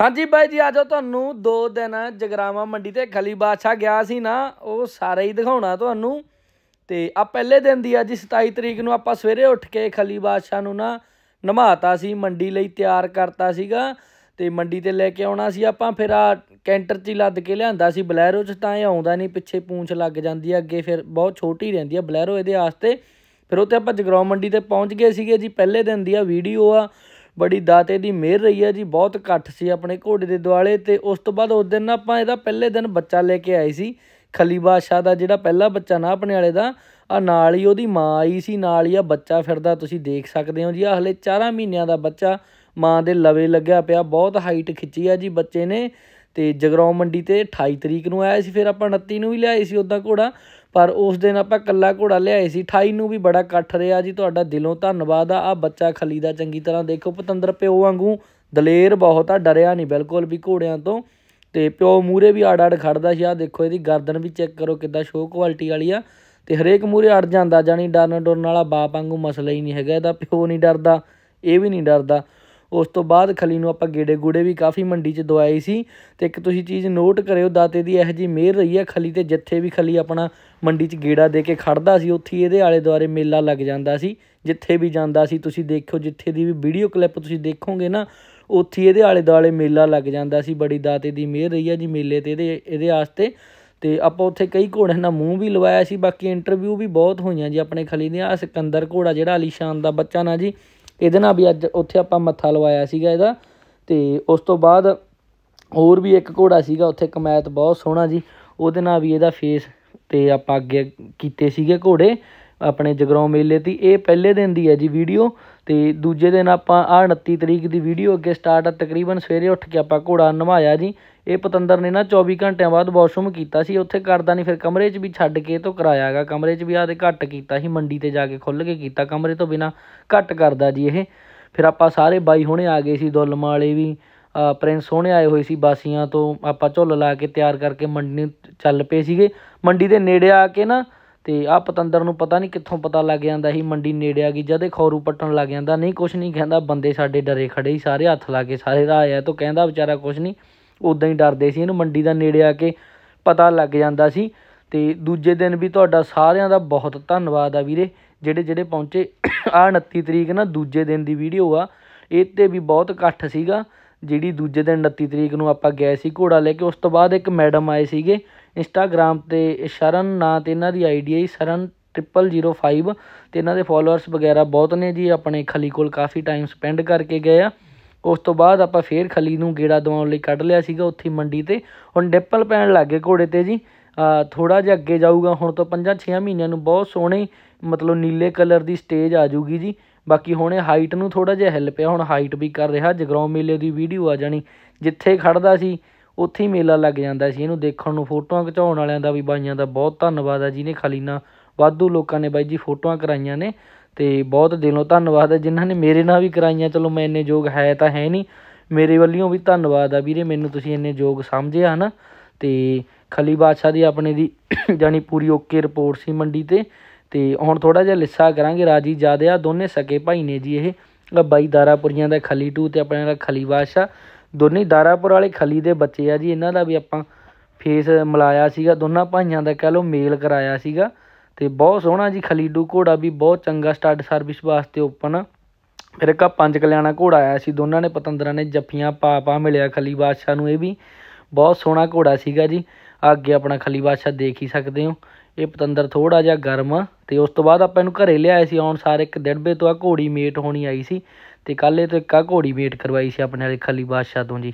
ਹਾਂਜੀ ਬਾਈ ਜੀ ਆਜੋ ਤੁਹਾਨੂੰ ਦੋ ਦਿਨ ਜਗਰਾਵਾ ਮੰਡੀ ਤੇ ਖਲੀ ਬਾਦਸ਼ਾਹ ਗਿਆ ਸੀ ਨਾ ਉਹ ਸਾਰੇ ਹੀ ਦਿਖਾਉਣਾ ਤੁਹਾਨੂੰ ਤੇ ਆ ਪਹਿਲੇ ਦਿਨ ਦੀ ਅੱਜ 27 ਤਰੀਕ ਨੂੰ ਆਪਾਂ ਸਵੇਰੇ ਉੱਠ ਕੇ ਖਲੀ ਬਾਦਸ਼ਾਹ ਨੂੰ ਨਾ ਨਮਾਤਾ ਸੀ ਮੰਡੀ ਲਈ ਤਿਆਰ ਕਰਤਾ ਸੀਗਾ ਤੇ ਮੰਡੀ ਤੇ ਲੈ ਕੇ ਆਉਣਾ ਸੀ ਆਪਾਂ ਫਿਰ ਆ ਕੈਂਟਰ 'ਚ ਹੀ ਲੱਦ ਕੇ ਲਿਆਂਦਾ ਸੀ ਬਲੈਰੋ 'ਚ ਤਾਂ ਇਹ ਆਉਂਦਾ ਨਹੀਂ ਪਿੱਛੇ ਪੂੰਛ ਲੱਗ ਜਾਂਦੀ ਹੈ ਅੱਗੇ ਫਿਰ ਬਹੁਤ ਛੋਟੀ ਰਹਿੰਦੀ ਹੈ ਬਲੈਰੋ ਇਹਦੇ ਆਸਤੇ ਫਿਰ ਉੱਥੇ ਆਪਾਂ ਜਗਰਾਉ ਮੰਡੀ ਤੇ ਪਹੁੰਚ ਗਏ ਸੀਗੇ ਜੀ ਪਹਿਲੇ ਦਿਨ ਦੀ ਆ ਵੀਡੀਓ ਆ ਬੜੀ ਦਾਤੇ ਦੀ ਮਿਹਰ ਰਹੀ ਹੈ ਜੀ ਬਹੁਤ ਇਕੱਠ ਸੀ ਆਪਣੇ ਘੋੜੇ ਦੇ ਦੁਆਲੇ ਤੇ ਉਸ ਤੋਂ ਬਾਅਦ ਉਸ ਦਿਨ ਆਪਾਂ ਇਹਦਾ ਪਹਿਲੇ ਦਿਨ ਬੱਚਾ ਲੈ ਕੇ ਆਏ ਸੀ ਖਲੀ ਬਾਦਸ਼ਾਹ ਦਾ ਜਿਹੜਾ ਪਹਿਲਾ ਬੱਚਾ ਨਾ ਆਪਣੇ ਵਾਲੇ ਦਾ ਆ ਨਾਲ ਹੀ ਉਹਦੀ ਮਾਂ ਆਈ ਸੀ ਨਾਲ ਹੀ ਆ ਬੱਚਾ ਫਿਰਦਾ ਤੁਸੀਂ ਦੇਖ ਸਕਦੇ ਹੋ ਜੀ ਆ ਹਲੇ 4 ਮਹੀਨਿਆਂ ਦਾ ਬੱਚਾ ਮਾਂ ਦੇ ਲਵੇ ਲੱਗਿਆ ਪਿਆ ਬਹੁਤ ਹਾਈਟ ਖਿੱਚੀ ਆ ਜੀ ਬੱਚੇ ਨੇ ਤੇ ਜਗਰਾਉ ਮੰਡੀ ਤੇ 28 ਤਰੀਕ ਨੂੰ ਆਇਆ ਸੀ ਫਿਰ ਆਪਾਂ 29 ਨੂੰ ਵੀ ਲਿਆਏ ਸੀ ਉਦਾਂ ਘੋੜਾ ਪਰ ਉਸ ਦਿਨ ਆਪਾਂ ਕੱਲਾ ਘੋੜਾ ਲਿਆਏ ਸੀ 28 ਨੂੰ ਵੀ ਬੜਾ ਕੱਠ ਰਿਹਾ ਜੀ ਤੁਹਾਡਾ ਦਿਲੋਂ ਧੰਨਵਾਦ ਆ ਆ ਬੱਚਾ ਖਲੀ ਦਾ ਚੰਗੀ ਤਰ੍ਹਾਂ ਦੇਖੋ ਪਤੰਦਰ ਪਿਓ ਵਾਂਗੂ ਦਲੇਰ ਬਹੁਤ ਆ ਡਰਿਆ ਨਹੀਂ ਬਿਲਕੁਲ ਵੀ ਘੋੜਿਆਂ ਤੋਂ ਤੇ ਪਿਓ ਮੂਰੇ ਵੀ ਆੜ ਆੜ ਖੜਦਾ ਸੀ ਆ ਦੇਖੋ ਇਹਦੀ ਗਰਦਨ ਵੀ ਚੈੱਕ ਕਰੋ ਕਿੱਦਾਂ ਸ਼ੋਅ ਕੁਆਲਿਟੀ ਵਾਲੀ ਆ ਤੇ ਹਰੇਕ ਮੂਰੇ ਅੜ ਜਾਂਦਾ ਜਾਨੀ ਡਰਨ ਡਰਨ ਵਾਲਾ ਬਾਪ ਵਾਂਗੂ ਮਸਲਾ ਹੀ ਨਹੀਂ ਹੈਗਾ ਇਹਦਾ ਪਿਓ ਨਹੀਂ ਡਰਦਾ ਇਹ ਵੀ ਨਹੀਂ ਡਰਦਾ ਉਸ ਤੋਂ ਬਾਅਦ ਖਲੀ ਨੂੰ ਆਪਾਂ ਗੇੜੇ ਗੂੜੇ ਵੀ ਕਾਫੀ ਮੰਡੀ 'ਚ ਦਵਾਈ ਸੀ ਤੇ ਇੱਕ ਤੁਸੀਂ ਚੀਜ਼ ਨੋਟ ਕਰਿਓ ਦਾਤੇ ਦੀ ਇਹ ਜੀ ਮਿਹਰ ਰਹੀ ਹੈ ਖਲੀ ਤੇ ਜਿੱਥੇ ਵੀ ਖਲੀ ਆਪਣਾ ਮੰਡੀ 'ਚ ਗੇੜਾ ਦੇ ਕੇ ਖੜਦਾ ਸੀ ਉੱਥੇ ਇਹਦੇ ਆਲੇ ਦੁਆਲੇ ਮੇਲਾ ਲੱਗ ਜਾਂਦਾ ਸੀ ਜਿੱਥੇ ਵੀ ਜਾਂਦਾ ਸੀ ਤੁਸੀਂ ਦੇਖੋ ਜਿੱਥੇ ਦੀ ਵੀ ਵੀਡੀਓ ਕਲਿੱਪ ਤੁਸੀਂ ਦੇਖੋਗੇ ਨਾ ਉੱਥੇ ਇਹਦੇ ਆਲੇ ਦੁਆਲੇ ਮੇਲਾ ਲੱਗ ਜਾਂਦਾ ਸੀ ਬੜੀ ਦਾਤੇ ਦੀ ਮਿਹਰ ਰਹੀ ਹੈ ਜੀ ਮੇਲੇ ਤੇ ਇਹਦੇ ਇਹਦੇ ਆਸਤੇ ਤੇ ਆਪਾਂ ਉੱਥੇ ਕਈ ਘੋੜਿਆਂ ਦਾ ਮੂੰਹ ਵੀ ਲਵਾਇਆ ਸੀ ਬਾਕੀ ਇੰਟਰਵਿਊ ਵੀ ਬਹੁਤ ਹੋਈਆਂ ਜੀ ਆਪਣੇ ਖਲੀ ਦੇ ਆ ਸਿਕੰਦਰ ਘੋੜਾ ਜਿਹੜਾ ਅਲੀਸ਼ਾਨ ਦਾ ਬੱਚਾ ਨਾ ਜੀ ਇਹਦੇ ਨਾਲ ਵੀ ਅੱਜ ਉੱਥੇ ਆਪਾਂ ਮੱਥਾ ਲਵਾਇਆ ਸੀਗਾ ਇਹਦਾ ਤੇ ਉਸ ਤੋਂ ਬਾਅਦ ਹੋਰ ਵੀ ਇੱਕ ਘੋੜਾ ਸੀਗਾ ਉੱਥੇ ਕਮੈਤ ਬਹੁਤ ਸੋਹਣਾ ਜੀ ਉਹਦੇ ਨਾਲ ਵੀ ਇਹਦਾ ਫੇਸ ਤੇ ਆਪਾਂ ਅੱਗੇ ਕੀਤੇ ਸੀਗੇ ਘੋੜੇ ਆਪਣੇ ਜਗਰਾਉਂ ਮੇਲੇ ਦੀ ਇਹ ਪਹਿਲੇ ਦਿਨ ਦੀ ਹੈ ਜੀ ਵੀਡੀਓ ਤੇ ਦੂਜੇ ਦਿਨ ਆਪਾਂ ਆ 29 ਤਰੀਕ ਦੀ ਵੀਡੀਓ ਅੱਗੇ ਸਟਾਰਟ ਆ ਤਕਰੀਬਨ ਸਵੇਰੇ ਉੱਠ ਕੇ ਆਪਾਂ ਘੋੜਾ ਨਵਾਇਆ ਜੀ ਇਹ ਪਤੰਦਰ ਨੇ ਨਾ 24 ਘੰਟਿਆਂ ਬਾਅਦ ਵਾਸ਼ਰੂਮ ਕੀਤਾ ਸੀ ਉੱਥੇ ਕਰਦਾ ਨਹੀਂ ਫਿਰ ਕਮਰੇ 'ਚ ਵੀ ਛੱਡ ਕੇ ਤੋਂ ਕਰਾਇਆਗਾ ਕਮਰੇ 'ਚ ਵੀ ਆਦੇ ਘੱਟ ਕੀਤਾ ਸੀ ਮੰਡੀ ਤੇ ਜਾ ਕੇ ਖੁੱਲ ਕੇ ਕੀਤਾ ਕਮਰੇ ਤੋਂ ਬਿਨਾ ਘੱਟ ਕਰਦਾ ਜੀ ਇਹ ਫਿਰ ਆਪਾਂ ਸਾਰੇ ਬਾਈ ਹੁਣੇ ਆ ਗਏ ਸੀ ਦੁੱਲ ਮਾਲੇ ਵੀ ਪ੍ਰਿੰਸ ਹੋਣੇ ਆਏ ਹੋਏ ਸੀ ਬਾਸੀਆਂ ਤੋਂ ਆਪਾਂ ਝੁੱਲ ਲਾ ਕੇ ਤਿਆਰ ਕਰਕੇ ਮੰਡੀ ਚੱਲ ਪਏ ਸੀਗੇ ਮੰਡੀ ਦੇ ਨੇੜੇ ਆ ਕੇ ਨਾ ਤੇ ਆਹ ਪਤੰਦਰ ਨੂੰ ਪਤਾ ਨਹੀਂ ਕਿੱਥੋਂ ਪਤਾ ਲੱਗ ਜਾਂਦਾ ਸੀ ਮੰਡੀ ਨੇੜੇ ਆ ਗਈ ਜਦੇ ਖੌਰੂ ਪੱਟਣ ਲੱਗ ਜਾਂਦਾ ਨਹੀਂ ਕੁਛ ਨਹੀਂ ਕਹਿੰਦਾ ਬੰਦੇ ਸਾਡੇ ਡਰੇ ਖੜੇ ਸੀ ਸਾਰੇ ਹੱਥ ਲਾ ਕੇ ਸਾਰੇ ਰਾਹ ਆਇਆ ਤੋਂ ਕਹਿੰਦਾ ਵਿਚਾਰਾ ਕੁਛ ਨਹੀਂ ਉਦਾਂ ਹੀ ਡਰਦੇ ਸੀ ਇਹਨੂੰ ਮੰਡੀ ਦਾ ਨੇੜੇ ਆ ਕੇ ਪਤਾ ਲੱਗ ਜਾਂਦਾ ਸੀ ਤੇ ਦੂਜੇ ਦਿਨ ਵੀ ਤੁਹਾਡਾ ਸਾਰਿਆਂ ਦਾ ਬਹੁਤ ਧੰਨਵਾਦ ਆ ਵੀਰੇ ਜਿਹੜੇ ਜਿਹੜੇ ਪਹੁੰਚੇ ਆ 29 ਤਰੀਕ ਨਾ ਦੂਜੇ ਦਿਨ ਦੀ ਵੀਡੀਓ ਆ ਇਹ 'ਤੇ ਵੀ ਬਹੁਤ ਇਕੱਠ ਸੀਗਾ ਜਿਹੜੀ ਦੂਜੇ ਦਿਨ 29 ਤਰੀਕ ਨੂੰ ਆਪਾਂ ਗਏ ਸੀ ਘੋੜਾ ਲੈ ਕੇ ਉਸ ਤੋਂ ਬਾਅਦ ਇੱਕ ਮੈਡਮ ਆਏ ਸੀਗੇ ਇੰਸਟਾਗ੍ਰਾਮ 'ਤੇ ਸ਼ਰਨ ਨਾਂ 'ਤੇ ਇਹਨਾਂ ਦੀ ਆਈਡੀ ਹੈ ਸ਼ਰਨ 0005 ਤੇ ਇਹਨਾਂ ਦੇ ਫੋਲੋਅਰਸ ਵਗੈਰਾ ਬਹੁਤ ਨੇ ਜੀ ਆਪਣੇ ਖਲੀ ਕੋਲ ਕਾਫੀ ਟਾਈਮ ਸਪੈਂਡ ਕਰਕੇ ਗਏ ਆ ਉਸ ਤੋਂ ਬਾਅਦ ਆਪਾਂ ਫੇਰ ਖਲੀ ਨੂੰ ਗੇੜਾ ਦਵਾਉਣ ਲਈ ਕੱਢ ਲਿਆ ਸੀਗਾ ਉੱਥੇ ਮੰਡੀ 'ਤੇ ਹੁਣ ਡਿੱਪਲ ਪੈਣ ਲੱਗੇ ਘੋੜੇ 'ਤੇ ਜੀ ਥੋੜਾ ਜਿਹਾ ਅੱਗੇ ਜਾਊਗਾ ਹੁਣ ਤੋਂ 5-6 ਮਹੀਨਿਆਂ ਨੂੰ ਬਹੁਤ ਸੋਹਣੇ ਮਤਲਬ ਨੀਲੇ ਕਲਰ ਦੀ ਸਟੇਜ ਆ ਜੂਗੀ ਜੀ ਬਾਕੀ ਹੁਣੇ ਹਾਈਟ ਨੂੰ ਥੋੜਾ ਜਿਹਾ ਹਿੱਲ ਪਿਆ ਹੁਣ ਹਾਈਟ ਵੀ ਕਰ ਰਿਹਾ ਜਗਰਾਉਂ ਮੇਲੇ ਦੀ ਵੀਡੀਓ ਆ ਜਾਣੀ ਜਿੱਥੇ ਖੜਦਾ ਸੀ ਉੱਥੇ ਹੀ ਮੇਲਾ ਲੱਗ ਜਾਂਦਾ ਸੀ ਇਹਨੂੰ ਦੇਖਣ ਨੂੰ ਫੋਟੋਆਂ ਖਿਚਾਉਣ ਵਾਲਿਆਂ ਦਾ ਵੀ ਬਾਈਆਂ ਦਾ ਬਹੁਤ ਧੰਨਵਾਦ ਆ ਜਿਹਨੇ ਖਲੀਨਾ ਵਾਧੂ ਲੋਕਾਂ ਨੇ ਬਾਈ ਜੀ ਫੋਟੋਆਂ ਕਰਾਈਆਂ ਨੇ ਤੇ ਬਹੁਤ ਦਿਲੋਂ ਧੰਨਵਾਦ ਆ ਜਿਨ੍ਹਾਂ ਨੇ ਮੇਰੇ ਨਾਲ ਵੀ ਕਰਾਈਆਂ ਚਲੋ ਮੈਂ ਇੰਨੇ ਯੋਗ ਹੈ ਤਾਂ ਹੈ ਨਹੀਂ ਮੇਰੇ ਵੱਲੋਂ ਵੀ ਧੰਨਵਾਦ ਆ ਵੀਰੇ ਮੈਨੂੰ ਤੁਸੀਂ ਇੰਨੇ ਯੋਗ ਸਮਝਿਆ ਹਨ ਤੇ ਖਲੀ ਬਾਦਸ਼ਾਹ ਦੀ ਆਪਣੇ ਦੀ ਜਾਨੀ ਪੂਰੀ ਓਕੇ ਰਿਪੋਰਟ ਸੀ ਮੰਡੀ 'ਤੇ ਤੇ ਹੁਣ ਥੋੜਾ ਜਿਹਾ ਲਿੱਸਾ ਕਰਾਂਗੇ ਰਾਜੀ ਜਾਦਿਆ ਦੋਨੇ ਸਕੇ ਭਾਈ ਨੇ ਜੀ ਇਹ ਬਾਈ ਦਾਰਾਪੁਰੀਆਂ ਦਾ ਖਲੀ ਟੂ ਤੇ ਆਪਣੇ ਦਾ ਖਲੀ ਬਾਦਸ਼ਾਹ ਦੋਨੇ ਦਾਰਾਪੁਰ ਵਾਲੇ ਖਲੀ ਦੇ ਬੱਚੇ ਆ ਜੀ ਇਹਨਾਂ ਦਾ ਵੀ ਆਪਾਂ ਫੇਸ ਮਿਲਾਇਆ ਸੀਗਾ ਦੋਨਾਂ ਭਾਈਆਂ ਦਾ ਕਹਿ ਲੋ ਮੇਲ ਕਰਾਇਆ ਸੀਗਾ ਤੇ ਬਹੁਤ ਸੋਹਣਾ ਜੀ ਖਲੀਡੂ ਘੋੜਾ ਵੀ ਬਹੁਤ ਚੰਗਾ ਸਟਾਰਟ ਸਰਵਿਸ ਵਾਸਤੇ ਓਪਨ ਫਿਰ ਇੱਕ ਪੰਜ ਕਲਿਆਣਾ ਘੋੜਾ ਆਇਆ ਸੀ ਦੋਨਾਂ ਨੇ ਪਤੰਦਰਾਂ ਨੇ ਜੱਫੀਆਂ ਪਾ ਪਾ ਮਿਲਿਆ ਖਲੀ ਬਾਦਸ਼ਾਹ ਨੂੰ ਇਹ ਵੀ ਬਹੁਤ ਸੋਹਣਾ ਘੋੜਾ ਸੀਗਾ ਜੀ ਅੱਗੇ ਆਪਣਾ ਖਲੀ ਬਾਦਸ਼ਾਹ ਦੇਖ ਹੀ ਸਕਦੇ ਹੋ ਇਹ ਪਤੰਦਰ ਥੋੜਾ ਜਿਹਾ ਗਰਮ ਤੇ ਉਸ ਤੋਂ ਬਾਅਦ ਆਪਾਂ ਇਹਨੂੰ ਘਰੇ ਲਿਆਏ ਸੀ ਆਉਣ ਸਾਰੇ ਇੱਕ ਡੇਢ ਵੇ ਤੋਂ ਆ ਘੋੜੀ ਮੇਟ ਹੋਣੀ ਆਈ ਸੀ ਅਤੇ ਕੱਲ੍ਹ ਇਹ ਤੋਂ ਇੱਕ ਆਹ ਘੋੜੀ ਵੇਟ ਕਰਵਾਈ ਸੀ ਆਪਣੇ ਵਾਲੇ ਖਲੀ ਬਾਦਸ਼ਾਹ ਤੋਂ ਜੀ